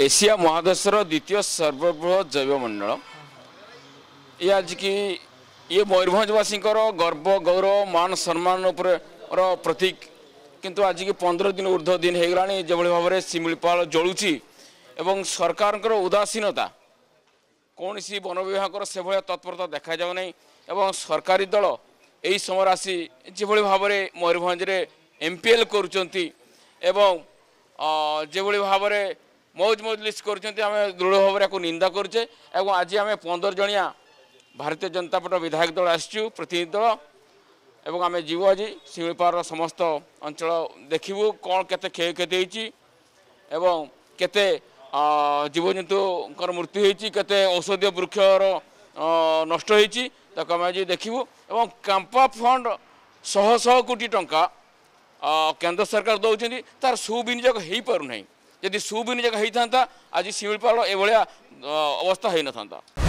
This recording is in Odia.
ଏସିଆ ମହାଦେଶର ଦ୍ୱିତୀୟ ସର୍ବବୃହତ ଜୈବ ମଣ୍ଡଳ ଇଏ ଆଜିକି ଇଏ ମୟୂରଭଞ୍ଜବାସୀଙ୍କର ଗର୍ବ ଗୌରବ ମାନ ସମ୍ମାନ ଉପରେ ପ୍ରତୀକ କିନ୍ତୁ ଆଜିକି ପନ୍ଦର ଦିନ ଉର୍ଦ୍ଧ୍ୱ ଦିନ ହେଇଗଲାଣି ଯେଭଳି ଭାବରେ ଶିମିଳିପାଳ ଜଳୁଛି ଏବଂ ସରକାରଙ୍କର ଉଦାସୀନତା କୌଣସି ବନ ବିଭାଗର ସେଭଳିଆ ତତ୍ପରତା ଦେଖାଯାଉ ନାହିଁ ଏବଂ ସରକାରୀ ଦଳ ଏହି ସମୟରେ ଆସି ଯେଭଳି ଭାବରେ ମୟୂରଭଞ୍ଜରେ ଏମ୍ ପି ଏଲ୍ କରୁଛନ୍ତି ଏବଂ ଯେଭଳି ଭାବରେ ମୌଜ ମଜଲିସ୍ କରୁଛନ୍ତି ଆମେ ଦୃଢ଼ ଭାବରେ ଏହାକୁ ନିନ୍ଦା କରୁଛେ ଏବଂ ଆଜି ଆମେ ପନ୍ଦର ଜଣିଆ ଭାରତୀୟ ଜନତା ପାର୍ଟିର ବିଧାୟକ ଦଳ ଆସିଛୁ ପ୍ରତିନିଧି ଦଳ ଏବଂ ଆମେ ଯିବୁ ଆଜି ଶିମିଳିପାଳର ସମସ୍ତ ଅଞ୍ଚଳ ଦେଖିବୁ କ'ଣ କେତେ କ୍ଷୟକ୍ଷତି ହେଇଛି ଏବଂ କେତେ ଜୀବଜନ୍ତୁଙ୍କର ମୃତ୍ୟୁ ହେଇଛି କେତେ ଔଷଧୀୟ ବୃକ୍ଷର ନଷ୍ଟ ହେଇଛି ତାକୁ ଆମେ ଆଜି ଦେଖିବୁ ଏବଂ କାମ୍ପା ଫଣ୍ଡ ଶହ ଶହ କୋଟି ଟଙ୍କା କେନ୍ଦ୍ର ସରକାର ଦେଉଛନ୍ତି ତା'ର ସୁବିନିଯୋଗ ହେଇପାରୁନାହିଁ ଯଦି ସୁବିନିଯୋଗ ହୋଇଥାନ୍ତା ଆଜି ଶିମିଳିପାଳ ଏଭଳିଆ ଅବସ୍ଥା ହୋଇନଥାନ୍ତା